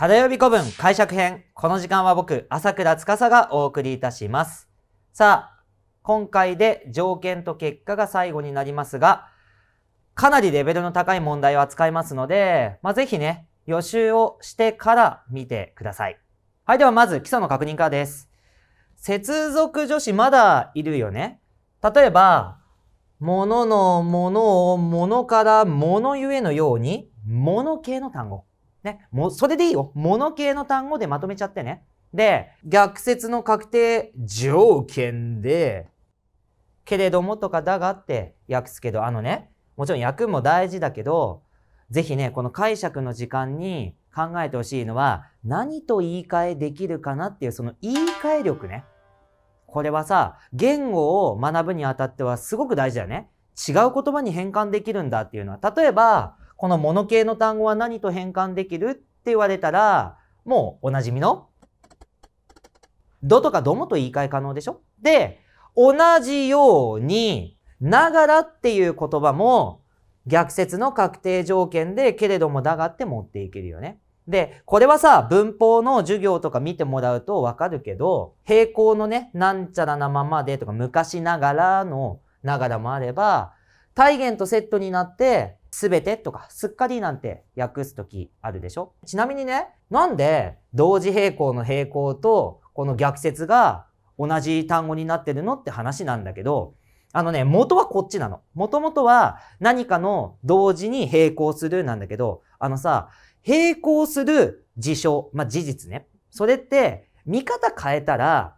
呼び古文解釈編。この時間は僕、朝倉司がお送りいたします。さあ、今回で条件と結果が最後になりますが、かなりレベルの高い問題を扱いますので、まぜひね、予習をしてから見てください。はい、ではまず基礎の確認からです。接続助詞まだいるよね。例えば、もののものをものからものゆえのように、もの系の単語。ね。もそれでいいよ。物系の単語でまとめちゃってね。で、逆説の確定条件で、けれどもとかだがって訳すけど、あのね、もちろん訳も大事だけど、ぜひね、この解釈の時間に考えてほしいのは、何と言い換えできるかなっていう、その言い換え力ね。これはさ、言語を学ぶにあたってはすごく大事だよね。違う言葉に変換できるんだっていうのは。例えば、このモノ系の単語は何と変換できるって言われたら、もうおなじみの、どとかどもと言い換え可能でしょで、同じように、ながらっていう言葉も逆説の確定条件で、けれどもだがって持っていけるよね。で、これはさ、文法の授業とか見てもらうとわかるけど、平行のね、なんちゃらなままでとか、昔ながらのながらもあれば、体言とセットになって、すべてとか、すっかりなんて訳すときあるでしょちなみにね、なんで同時並行の並行とこの逆説が同じ単語になってるのって話なんだけど、あのね、元はこっちなの。元々は何かの同時に並行するなんだけど、あのさ、並行する事象、まあ、事実ね。それって見方変えたら、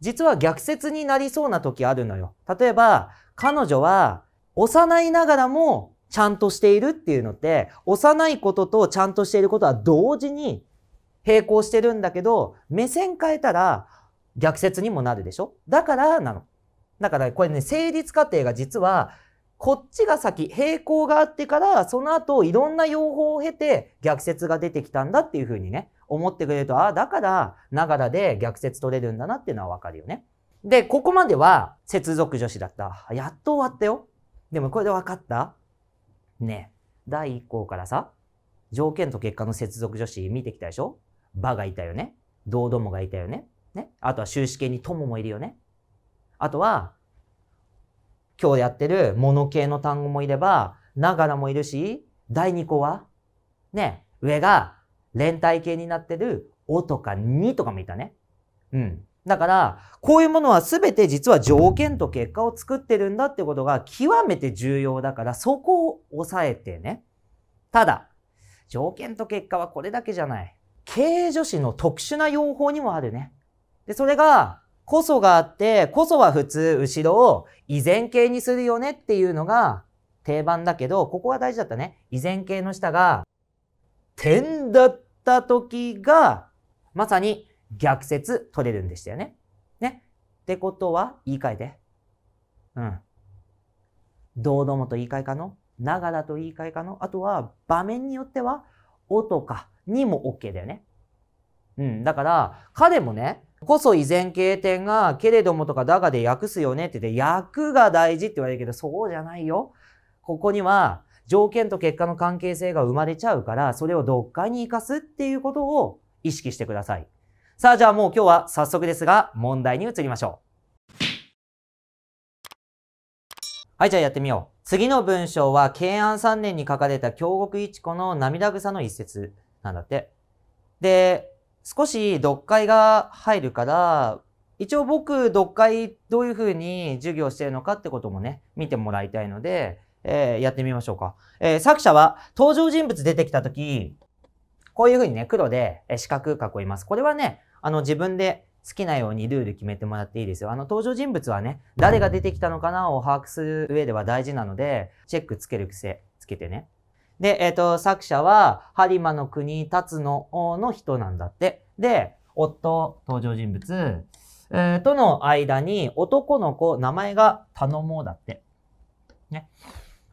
実は逆説になりそうな時あるのよ。例えば、彼女は幼いながらもちゃんとしているっていうのって、幼いこととちゃんとしていることは同時に並行してるんだけど、目線変えたら逆説にもなるでしょだからなの。だからこれね、成立過程が実は、こっちが先、平行があってから、その後いろんな用法を経て逆説が出てきたんだっていうふうにね、思ってくれると、ああ、だから、ながらで逆説取れるんだなっていうのはわかるよね。で、ここまでは接続助詞だった。やっと終わったよ。でもこれでわかったね第1項からさ、条件と結果の接続助詞見てきたでしょ場がいたよね。堂どもがいたよね。ね。あとは終止形に友もいるよね。あとは、今日やってるもの系の単語もいれば、ながらもいるし、第2項は、ね、上が連帯形になってるおとかにとかもいたね。うん。だから、こういうものは全て実は条件と結果を作ってるんだってことが極めて重要だから、そこを抑えてね。ただ、条件と結果はこれだけじゃない。形女詞の特殊な用法にもあるね。で、それが、こそがあって、こそは普通、後ろを依然形にするよねっていうのが定番だけど、ここは大事だったね。依然形の下が、点だった時が、まさに逆説取れるんでしたよね。ね。ってことは、言い換えて。うん。どうどもと言い換えかの、ながらと言い換えかの、あとは場面によっては、おとかにも OK だよね。うん。だから、彼もね、こそ依然経典が、けれどもとかだがで訳すよねって言って、訳が大事って言われるけど、そうじゃないよ。ここには、条件と結果の関係性が生まれちゃうから、それを読解に生かすっていうことを意識してください。さあ、じゃあもう今日は早速ですが、問題に移りましょう。はい、じゃあやってみよう。次の文章は、慶安3年に書かれた京極一子の涙草の一節なんだって。で、少し読解が入るから、一応僕、読解どういうふうに授業してるのかってこともね、見てもらいたいので、えー、やってみましょうか。えー、作者は登場人物出てきたとき、こういうふうにね、黒で四角囲います。これはね、あの、自分で好きなようにルール決めてもらっていいですよ。あの、登場人物はね、誰が出てきたのかなを把握する上では大事なので、チェックつける癖つけてね。で、えっ、ー、と、作者は、播磨の国立の王の人なんだって。で、夫、登場人物、えー、との間に男の子、名前が頼もうだって。ね。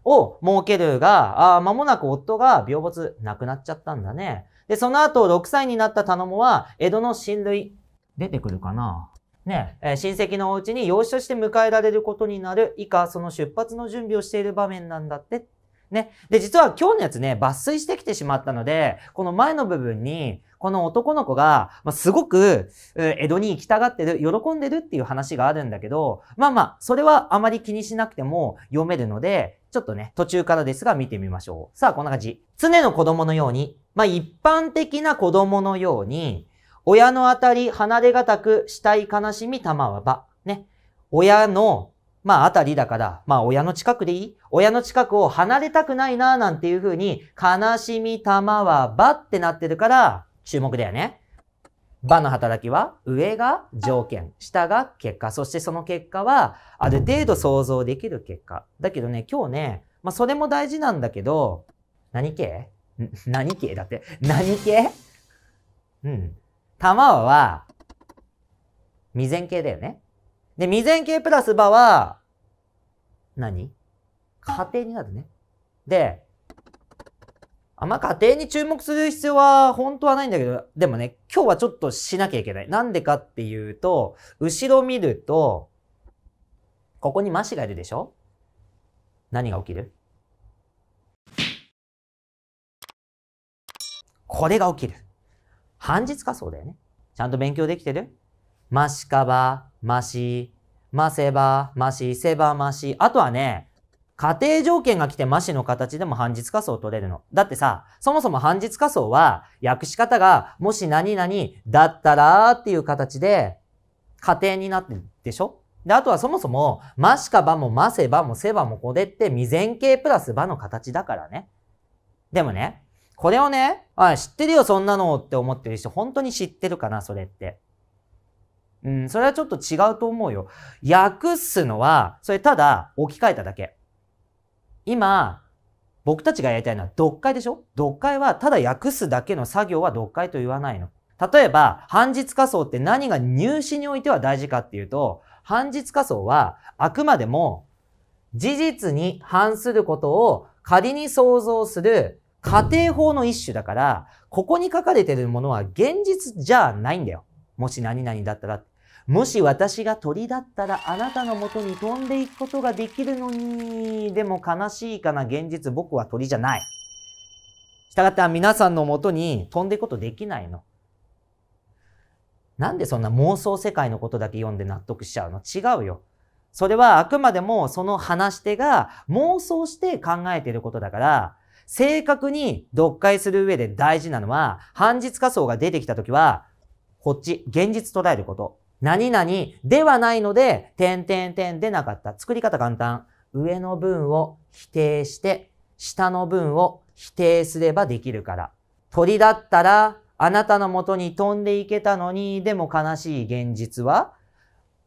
を設けるが、あ間もなく夫が病没亡くなっちゃったんだね。で、その後、6歳になった頼もは、江戸の親類、出てくるかなね、えー、親戚のお家に養子として迎えられることになる以下、その出発の準備をしている場面なんだって。ね。で、実は今日のやつね、抜粋してきてしまったので、この前の部分に、この男の子が、まあ、すごく、江戸に行きたがってる、喜んでるっていう話があるんだけど、まあまあ、それはあまり気にしなくても読めるので、ちょっとね、途中からですが見てみましょう。さあ、こんな感じ。常の子供のように、まあ、一般的な子供のように、親のあたり、離れがたく、死体悲しみ玉はば。ね。親の、まあ、あたりだから、まあ、親の近くでいい親の近くを離れたくないな、なんていう風に、悲しみ玉はばってなってるから、注目だよね。場の働きは上が条件、下が結果、そしてその結果はある程度想像できる結果。だけどね、今日ね、まあそれも大事なんだけど、何系 何系だって。何系うん。玉は、未然形だよね。で、未然形プラス場は何、何仮定になるね。で、あんま家庭に注目する必要は本当はないんだけど、でもね、今日はちょっとしなきゃいけない。なんでかっていうと、後ろ見ると、ここにマシがいるでしょ何が起きるこれが起きる。半日仮想だよね。ちゃんと勉強できてるマシかば、マシ、マセば、マシ、セば、マシ。あとはね、家庭条件が来てマシの形でも半日仮想取れるの。だってさ、そもそも半日仮想は、訳し方が、もし何々だったらっていう形で、仮定になってるでしょで、あとはそもそも、ましかばもませばもせばもこれって未然形プラスばの形だからね。でもね、これをね、あ知ってるよそんなのって思ってる人、本当に知ってるかなそれって。うん、それはちょっと違うと思うよ。訳すのは、それただ置き換えただけ。今、僕たちがやりたいのは読解でしょ読解はただ訳すだけの作業は読解と言わないの。例えば、半日仮想って何が入試においては大事かっていうと、半日仮想はあくまでも事実に反することを仮に想像する仮定法の一種だから、ここに書かれてるものは現実じゃないんだよ。もし何々だったら。もし私が鳥だったらあなたのもとに飛んでいくことができるのに、でも悲しいかな、現実僕は鳥じゃない。したがっては皆さんの元に飛んでいくことできないの。なんでそんな妄想世界のことだけ読んで納得しちゃうの違うよ。それはあくまでもその話し手が妄想して考えていることだから、正確に読解する上で大事なのは、半日仮想が出てきた時は、こっち、現実捉えること。何々ではないので、点点点でなかった。作り方簡単。上の文を否定して、下の文を否定すればできるから。鳥だったら、あなたのもとに飛んでいけたのに、でも悲しい現実は、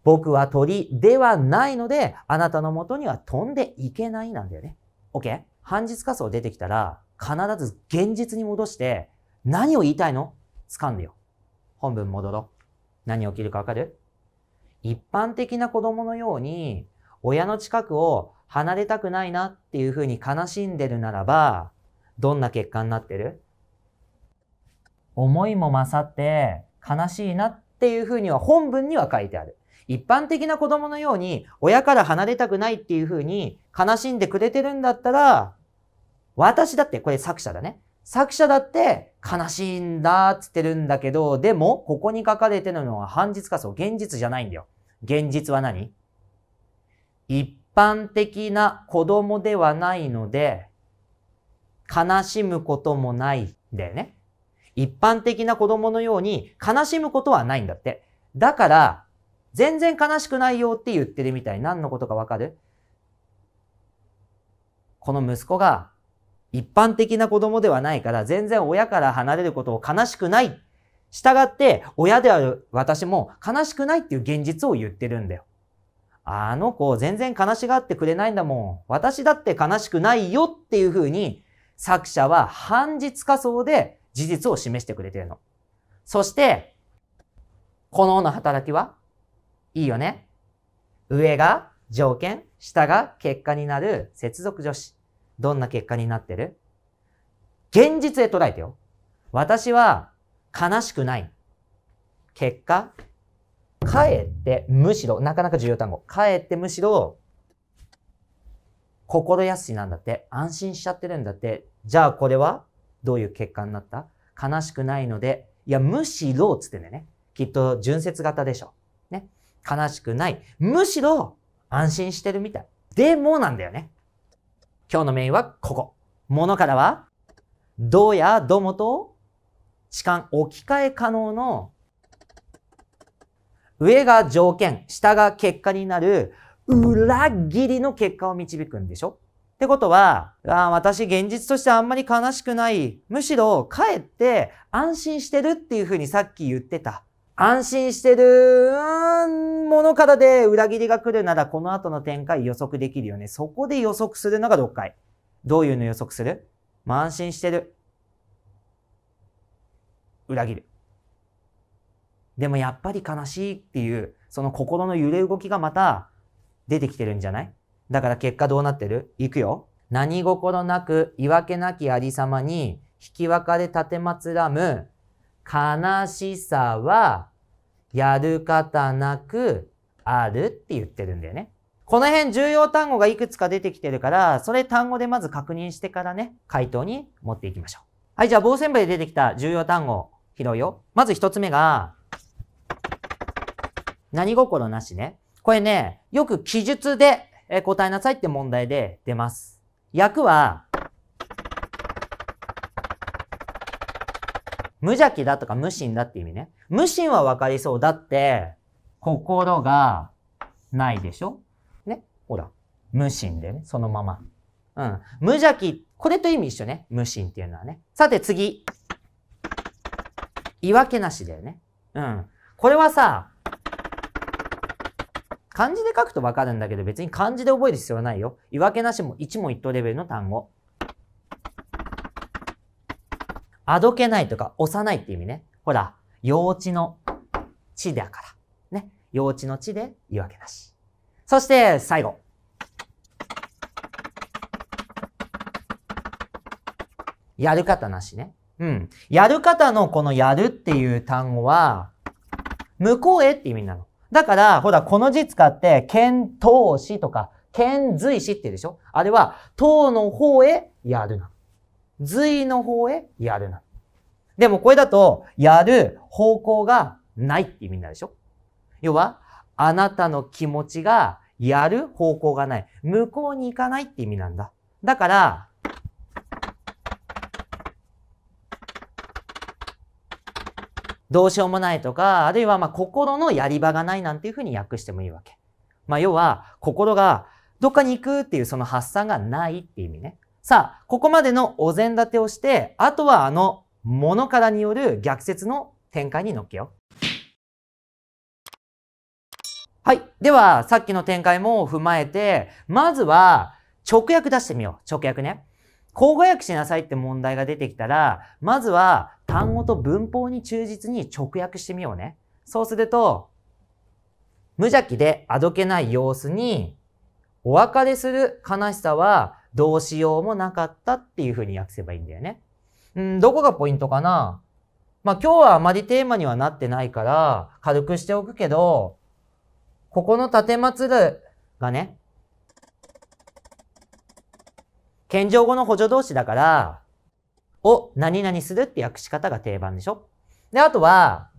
僕は鳥ではないので、あなたのもとには飛んでいけないなんだよね。OK? 半日仮想出てきたら、必ず現実に戻して、何を言いたいの掴んでよ。本文戻ろう。何起きるかわかる一般的な子供のように、親の近くを離れたくないなっていうふうに悲しんでるならば、どんな結果になってる思いも勝って悲しいなっていうふうには本文には書いてある。一般的な子供のように親から離れたくないっていうふうに悲しんでくれてるんだったら、私だってこれ作者だね。作者だって悲しいんだって言ってるんだけど、でも、ここに書かれてるのは半日仮想、現実じゃないんだよ。現実は何一般的な子供ではないので、悲しむこともないんだよね。一般的な子供のように悲しむことはないんだって。だから、全然悲しくないよって言ってるみたい。何のことかわかるこの息子が一般的な子供ではないから、全然親から離れることを悲しくない。従って、親である私も悲しくないっていう現実を言ってるんだよ。あの子全然悲しがってくれないんだもん。私だって悲しくないよっていうふうに、作者は半日仮想で事実を示してくれてるの。そして、このの働きはいいよね。上が条件、下が結果になる接続助詞。どんな結果になってる現実へ捉えてよ。私は悲しくない。結果、かえってむしろ、なかなか重要単語。かえってむしろ、心安しなんだって、安心しちゃってるんだって、じゃあこれはどういう結果になった悲しくないので、いや、むしろ、つってね。きっと、純節型でしょ。ね。悲しくない。むしろ、安心してるみたい。でもなんだよね。今日のメインはここ。ものからは、どうやどもと置き換え可能の上が条件、下が結果になる裏切りの結果を導くんでしょってことは、あ私現実としてあんまり悲しくない。むしろかえって安心してるっていうふうにさっき言ってた。安心してる、ものからで裏切りが来るなら、この後の展開予測できるよね。そこで予測するのが読解。どういうの予測するまあ、安心してる。裏切る。でもやっぱり悲しいっていう、その心の揺れ動きがまた出てきてるんじゃないだから結果どうなってるいくよ。何心なく、言い訳なきありさまに、引き分かれ立てまつらむ、悲しさはやる方なくあるって言ってるんだよね。この辺重要単語がいくつか出てきてるから、それ単語でまず確認してからね、回答に持っていきましょう。はい、じゃあ棒線部で出てきた重要単語拾うよ。まず一つ目が、何心なしね。これね、よく記述で答えなさいって問題で出ます。役は無邪気だとか無心だって意味ね。無心はわかりそうだって、心がないでしょね。ほら。無心でね。そのまま。うん。無邪気。これと意味一緒ね。無心っていうのはね。さて次。言い訳なしだよね。うん。これはさ、漢字で書くとわかるんだけど別に漢字で覚える必要はないよ。言い訳なしも一問一答レベルの単語。あどけないとか幼いって意味ね。ほら、幼稚の地だから。ね。幼稚の地で言い訳なし。そして最後。やる方なしね。うん。やる方のこのやるっていう単語は、向こうへって意味なの。だから、ほら、この字使って、剣討士とか、遣隋使って言うでしょあれは、党の方へやるなの。随の方へやるな。でもこれだと、やる方向がないって意味になるでしょ要は、あなたの気持ちがやる方向がない。向こうに行かないって意味なんだ。だから、どうしようもないとか、あるいはま心のやり場がないなんていうふうに訳してもいいわけ。まあ要は、心がどっかに行くっていうその発散がないって意味ね。さあ、ここまでのお膳立てをして、あとはあの、物からによる逆説の展開に乗っけよう。はい。では、さっきの展開も踏まえて、まずは、直訳出してみよう。直訳ね。口語訳しなさいって問題が出てきたら、まずは単語と文法に忠実に直訳してみようね。そうすると、無邪気であどけない様子に、お別れする悲しさはどうしようもなかったっていうふうに訳せばいいんだよね。うん、どこがポイントかなまあ今日はあまりテーマにはなってないから軽くしておくけど、ここの祭るがね、謙譲語の補助動詞だから、を何々するって訳し方が定番でしょで、あとは、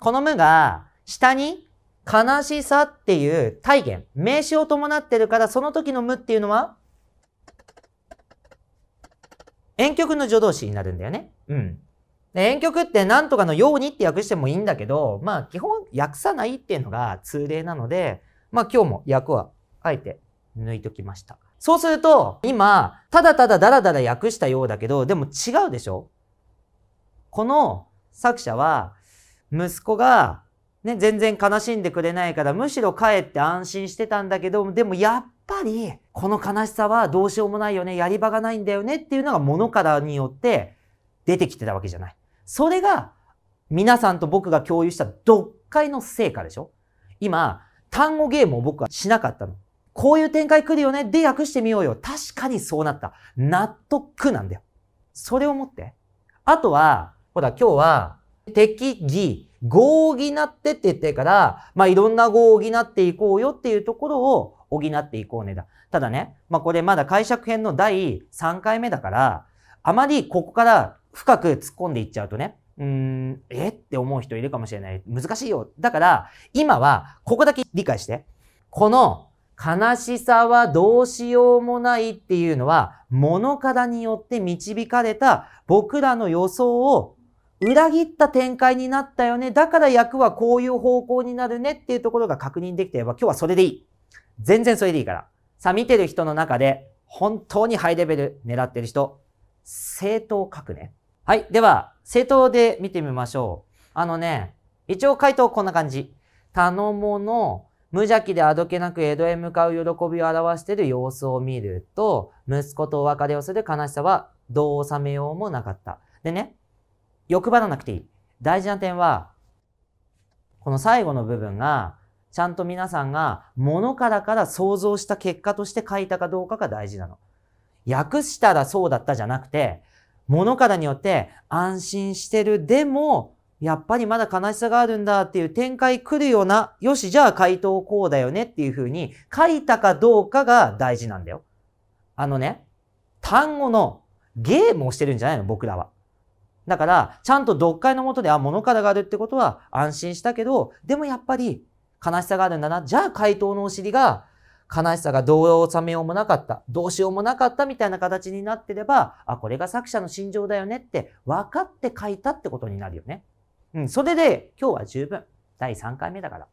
この無が下に悲しさっていう体現、名詞を伴ってるから、その時の無っていうのは遠曲の助動詞になるんだよね。うん。で遠曲ってなんとかのようにって訳してもいいんだけど、まあ基本訳さないっていうのが通例なので、まあ今日も訳はあえて抜いときました。そうすると、今、ただただだらだら訳したようだけど、でも違うでしょこの作者は、息子が、ね、全然悲しんでくれないから、むしろ帰って安心してたんだけど、でもやっぱりこの悲しさはどうしようもないよね、やり場がないんだよねっていうのが物からによって出てきてたわけじゃない。それが皆さんと僕が共有した読解の成果でしょ今、単語ゲームを僕はしなかったの。こういう展開来るよねで訳してみようよ。確かにそうなった。納得なんだよ。それを持って。あとは、ほら、今日は、適宜、合を補ってって言ってから、まあ、いろんな合を補っていこうよっていうところを、補っていこうねだ。ただね、まあ、これまだ解釈編の第3回目だから、あまりここから深く突っ込んでいっちゃうとね、うーん、えって思う人いるかもしれない。難しいよ。だから、今はここだけ理解して。この悲しさはどうしようもないっていうのは、物からによって導かれた僕らの予想を裏切った展開になったよね。だから役はこういう方向になるねっていうところが確認できてれば、今日はそれでいい。全然それでいいから。さあ、見てる人の中で、本当にハイレベル狙ってる人、正当書くね。はい。では、正当で見てみましょう。あのね、一応回答こんな感じ。頼もの、無邪気であどけなく江戸へ向かう喜びを表している様子を見ると、息子とお別れをする悲しさはどう収めようもなかった。でね、欲張らなくていい。大事な点は、この最後の部分が、ちゃんと皆さんが物からから想像した結果として書いたかどうかが大事なの。訳したらそうだったじゃなくて、物からによって安心してる、でも、やっぱりまだ悲しさがあるんだっていう展開来るよな。よし、じゃあ回答こうだよねっていうふうに書いたかどうかが大事なんだよ。あのね、単語のゲームをしてるんじゃないの、僕らは。だから、ちゃんと読解のもとで、あ、物からがあるってことは安心したけど、でもやっぱり悲しさがあるんだな。じゃあ回答のお尻が悲しさがどう収めようもなかった、どうしようもなかったみたいな形になってれば、あ、これが作者の心情だよねって分かって書いたってことになるよね。うん、それで今日は十分。第3回目だから。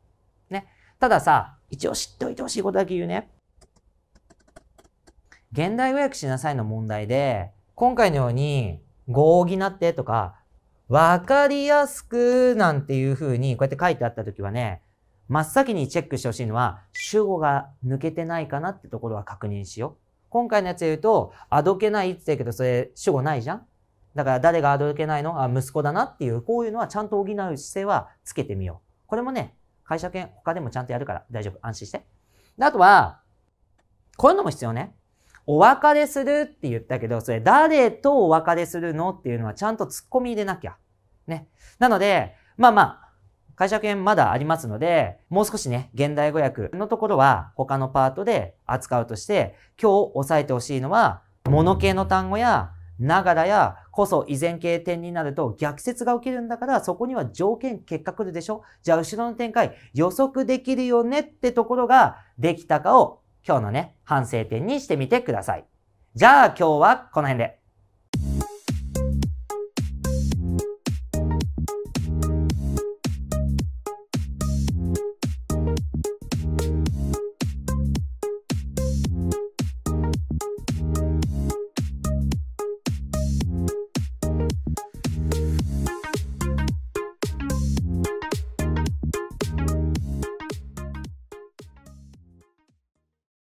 ね。たださ、一応知っておいてほしいことだけ言うね。現代語訳しなさいの問題で、今回のように、合議なってとか、わかりやすくなんていう風にこうやって書いてあった時はね、真っ先にチェックしてほしいのは、主語が抜けてないかなってところは確認しよう。今回のやつで言うと、あどけないって言うけど、それ主語ないじゃんだから誰があどけないのあ、息子だなっていう、こういうのはちゃんと補う姿勢はつけてみよう。これもね、会社兼、他でもちゃんとやるから大丈夫。安心して。あとは、こういうのも必要ね。お別れするって言ったけど、それ誰とお別れするのっていうのはちゃんと突っ込み入れなきゃ。ね。なので、まあまあ、解釈編まだありますので、もう少しね、現代語訳のところは他のパートで扱うとして、今日押さえてほしいのは、モノ系の単語や、ながらや、こそ依然形点になると逆説が起きるんだから、そこには条件、結果来るでしょじゃあ後ろの展開予測できるよねってところができたかを今日のね、反省点にしてみてください。じゃあ今日はこの辺で。